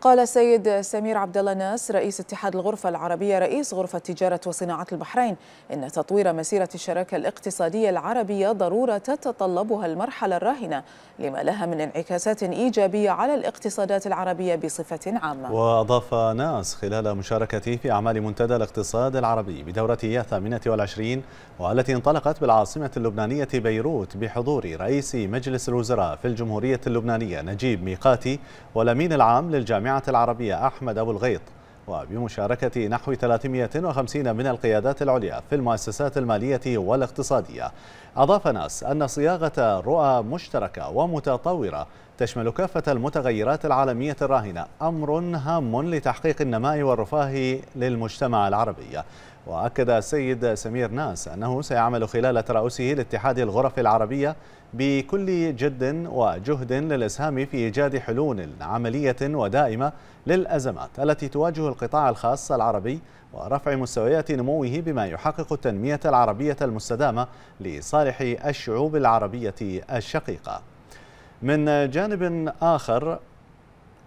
قال السيد سمير عبد الله ناس رئيس اتحاد الغرفة العربية رئيس غرفة تجارة وصناعة البحرين إن تطوير مسيرة الشراكة الاقتصادية العربية ضرورة تتطلبها المرحلة الراهنة لما لها من انعكاسات إيجابية على الاقتصادات العربية بصفة عامة وأضاف ناس خلال مشاركته في أعمال منتدى الاقتصاد العربي بدورته الثامنة والعشرين والتي انطلقت بالعاصمة اللبنانية بيروت بحضور رئيس مجلس الوزراء في الجمهورية اللبنانية نجيب ميقاتي والأمين العام للجامعة الجامعة العربية أحمد أبو الغيط وبمشاركة نحو 350 من القيادات العليا في المؤسسات المالية والاقتصادية أضاف ناس أن صياغة رؤى مشتركة ومتطورة تشمل كافة المتغيرات العالمية الراهنة أمر هام لتحقيق النماء والرفاه للمجتمع العربي وأكد السيد سمير ناس أنه سيعمل خلال ترأسه لاتحاد الغرف العربية بكل جد وجهد للإسهام في إيجاد حلول عملية ودائمة للأزمات التي تواجه القطاع الخاص العربي ورفع مستويات نموه بما يحقق التنمية العربية المستدامة لصالح الشعوب العربية الشقيقة من جانب آخر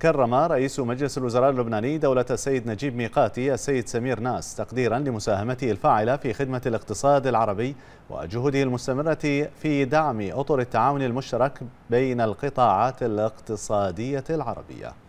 كرم رئيس مجلس الوزراء اللبناني دولة السيد نجيب ميقاتي السيد سمير ناس تقديرا لمساهمته الفاعلة في خدمة الاقتصاد العربي وجهوده المستمرة في دعم أطر التعاون المشترك بين القطاعات الاقتصادية العربية